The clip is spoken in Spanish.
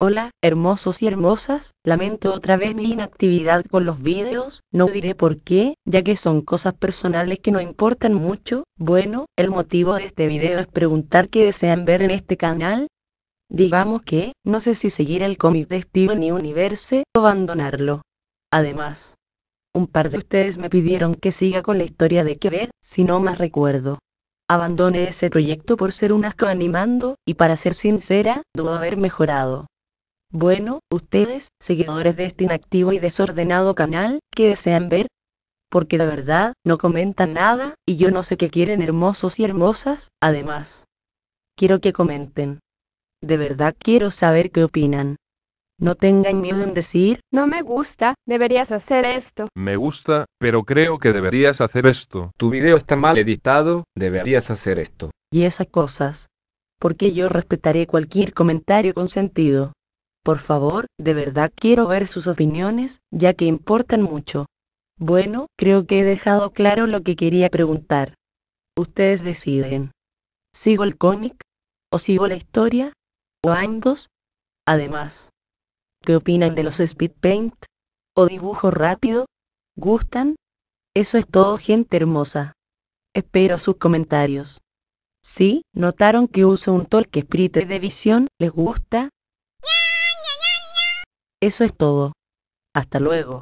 Hola, hermosos y hermosas, lamento otra vez mi inactividad con los vídeos, no diré por qué, ya que son cosas personales que no importan mucho, bueno, el motivo de este video es preguntar qué desean ver en este canal, digamos que, no sé si seguir el cómic de Steven y Universe, o abandonarlo. Además, un par de ustedes me pidieron que siga con la historia de qué ver, si no más recuerdo abandoné ese proyecto por ser un asco animando, y para ser sincera, dudo haber mejorado. Bueno, ustedes, seguidores de este inactivo y desordenado canal, ¿qué desean ver? Porque de verdad, no comentan nada, y yo no sé qué quieren hermosos y hermosas, además. Quiero que comenten. De verdad quiero saber qué opinan. No tengan miedo en decir, no me gusta, deberías hacer esto. Me gusta, pero creo que deberías hacer esto. Tu video está mal editado, deberías hacer esto. Y esas cosas. Porque yo respetaré cualquier comentario con sentido. Por favor, de verdad quiero ver sus opiniones, ya que importan mucho. Bueno, creo que he dejado claro lo que quería preguntar. Ustedes deciden. ¿Sigo el cómic? ¿O sigo la historia? ¿O ambos? Además, ¿qué opinan de los speed paint? ¿O dibujo rápido? ¿Gustan? Eso es todo gente hermosa. Espero sus comentarios. ¿Sí? ¿Notaron que uso un talk Sprite de visión? ¿Les gusta? Eso es todo. Hasta luego.